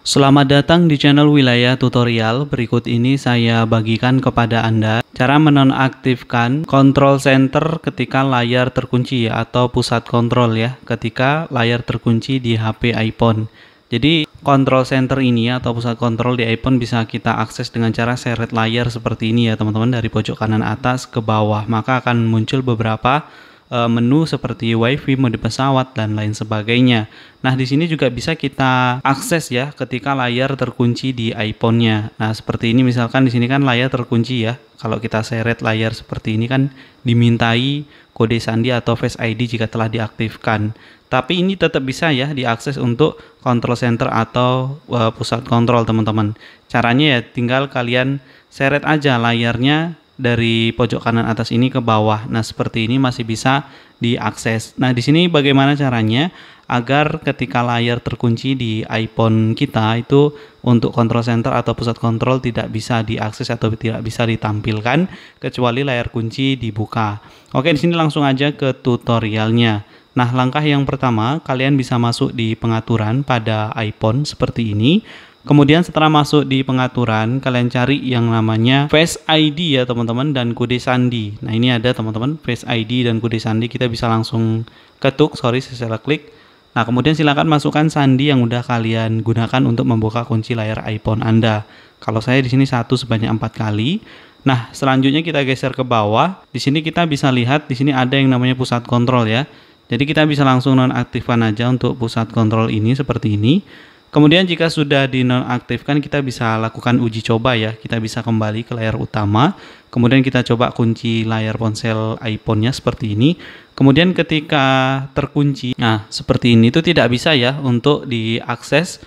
Selamat datang di channel wilayah tutorial. Berikut ini saya bagikan kepada Anda cara menonaktifkan Control center ketika layar terkunci ya, atau pusat kontrol ya, ketika layar terkunci di HP iPhone. Jadi Control center ini atau pusat kontrol di iPhone bisa kita akses dengan cara seret layar seperti ini ya teman-teman dari pojok kanan atas ke bawah. Maka akan muncul beberapa E, menu seperti wifi mode pesawat dan lain sebagainya. Nah, di sini juga bisa kita akses ya ketika layar terkunci di iPhone-nya. Nah, seperti ini misalkan di sini kan layar terkunci ya. Kalau kita seret layar seperti ini kan dimintai kode sandi atau Face ID jika telah diaktifkan. Tapi ini tetap bisa ya diakses untuk control center atau uh, pusat kontrol teman-teman. Caranya ya tinggal kalian seret aja layarnya dari pojok kanan atas ini ke bawah. Nah, seperti ini masih bisa diakses. Nah, di sini bagaimana caranya agar ketika layar terkunci di iPhone kita itu untuk control center atau pusat kontrol tidak bisa diakses atau tidak bisa ditampilkan kecuali layar kunci dibuka. Oke, di sini langsung aja ke tutorialnya. Nah, langkah yang pertama, kalian bisa masuk di pengaturan pada iPhone seperti ini. Kemudian setelah masuk di pengaturan, kalian cari yang namanya Face ID ya teman-teman dan kode sandi. Nah ini ada teman-teman Face ID dan kode sandi kita bisa langsung ketuk, sorry saya klik. Nah kemudian silakan masukkan sandi yang udah kalian gunakan untuk membuka kunci layar iPhone Anda. Kalau saya di sini satu sebanyak empat kali. Nah selanjutnya kita geser ke bawah. Di sini kita bisa lihat di sini ada yang namanya pusat kontrol ya. Jadi kita bisa langsung nonaktifkan aja untuk pusat kontrol ini seperti ini. Kemudian jika sudah dinonaktifkan kita bisa lakukan uji coba ya. Kita bisa kembali ke layar utama. Kemudian kita coba kunci layar ponsel iPhone-nya seperti ini. Kemudian ketika terkunci, nah seperti ini itu tidak bisa ya untuk diakses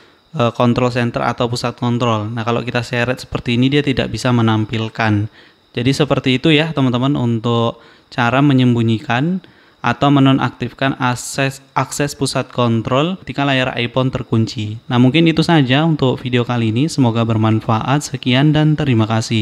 kontrol eh, e, center atau pusat kontrol. Nah kalau kita seret seperti ini dia tidak bisa menampilkan. Jadi seperti itu ya teman-teman untuk cara menyembunyikan atau menonaktifkan akses akses pusat kontrol ketika layar iPhone terkunci. Nah, mungkin itu saja untuk video kali ini. Semoga bermanfaat. Sekian dan terima kasih.